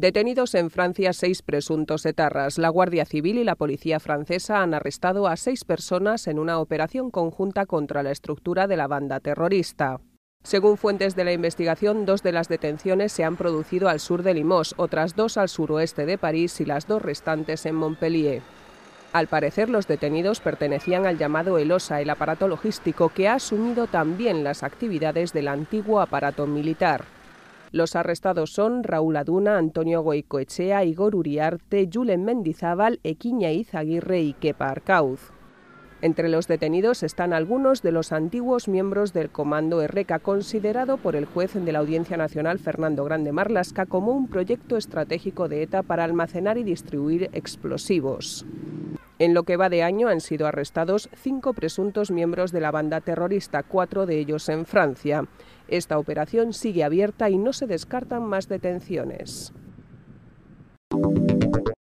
Detenidos en Francia seis presuntos etarras. La Guardia Civil y la Policía Francesa han arrestado a seis personas en una operación conjunta contra la estructura de la banda terrorista. Según fuentes de la investigación, dos de las detenciones se han producido al sur de Limoges, otras dos al suroeste de París y las dos restantes en Montpellier. Al parecer, los detenidos pertenecían al llamado ELOSA, el aparato logístico, que ha asumido también las actividades del antiguo aparato militar. Los arrestados son Raúl Aduna, Antonio Goicoechea, Igor Uriarte, Julen Mendizábal, Equiña Aguirre y Kepa Arcauz. Entre los detenidos están algunos de los antiguos miembros del Comando RK, considerado por el juez de la Audiencia Nacional Fernando Grande Marlasca como un proyecto estratégico de ETA para almacenar y distribuir explosivos. En lo que va de año han sido arrestados cinco presuntos miembros de la banda terrorista, cuatro de ellos en Francia. Esta operación sigue abierta y no se descartan más detenciones.